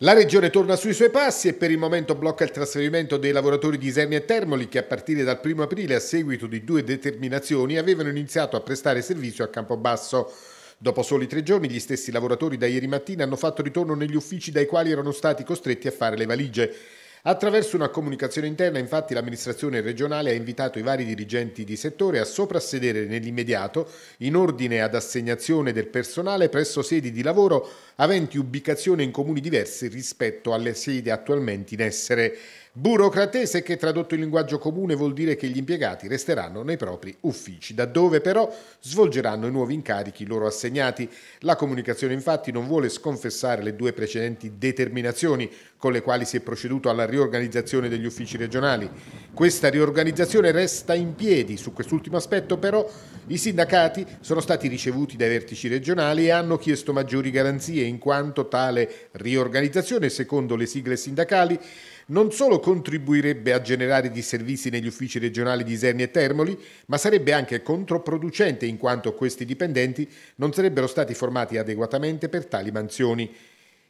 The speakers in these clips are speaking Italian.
La Regione torna sui suoi passi e per il momento blocca il trasferimento dei lavoratori di Isernia e Termoli che a partire dal 1 aprile a seguito di due determinazioni avevano iniziato a prestare servizio a Campobasso. Dopo soli tre giorni gli stessi lavoratori da ieri mattina hanno fatto ritorno negli uffici dai quali erano stati costretti a fare le valigie. Attraverso una comunicazione interna, infatti, l'amministrazione regionale ha invitato i vari dirigenti di settore a soprassedere nell'immediato in ordine ad assegnazione del personale presso sedi di lavoro aventi ubicazione in comuni diversi rispetto alle sedi attualmente in essere. Burocratese che tradotto in linguaggio comune vuol dire che gli impiegati resteranno nei propri uffici, da dove però svolgeranno i nuovi incarichi loro assegnati. La comunicazione infatti non vuole sconfessare le due precedenti determinazioni con le quali si è proceduto alla riorganizzazione degli uffici regionali. Questa riorganizzazione resta in piedi, su quest'ultimo aspetto però i sindacati sono stati ricevuti dai vertici regionali e hanno chiesto maggiori garanzie in quanto tale riorganizzazione, secondo le sigle sindacali, non solo contribuirebbe a generare disservizi negli uffici regionali di Iserni e Termoli, ma sarebbe anche controproducente in quanto questi dipendenti non sarebbero stati formati adeguatamente per tali mansioni.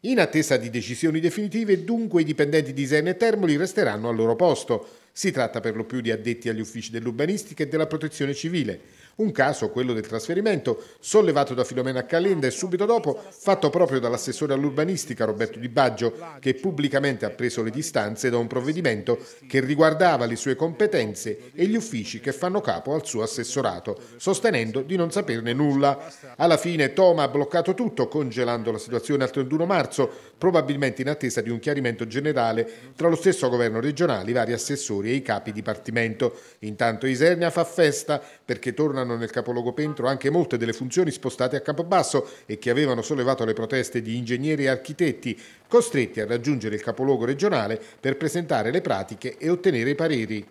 In attesa di decisioni definitive, dunque, i dipendenti di Iserni e Termoli resteranno al loro posto. Si tratta per lo più di addetti agli uffici dell'urbanistica e della protezione civile. Un caso, quello del trasferimento, sollevato da Filomena Calenda e subito dopo fatto proprio dall'assessore all'urbanistica Roberto Di Baggio, che pubblicamente ha preso le distanze da un provvedimento che riguardava le sue competenze e gli uffici che fanno capo al suo assessorato, sostenendo di non saperne nulla. Alla fine Toma ha bloccato tutto, congelando la situazione al 31 marzo, probabilmente in attesa di un chiarimento generale tra lo stesso governo regionale, i vari assessori direttori e i capi dipartimento. Intanto Isernia fa festa perché tornano nel capoluogo Pentro anche molte delle funzioni spostate a Campobasso e che avevano sollevato le proteste di ingegneri e architetti, costretti a raggiungere il capoluogo regionale per presentare le pratiche e ottenere i pareri.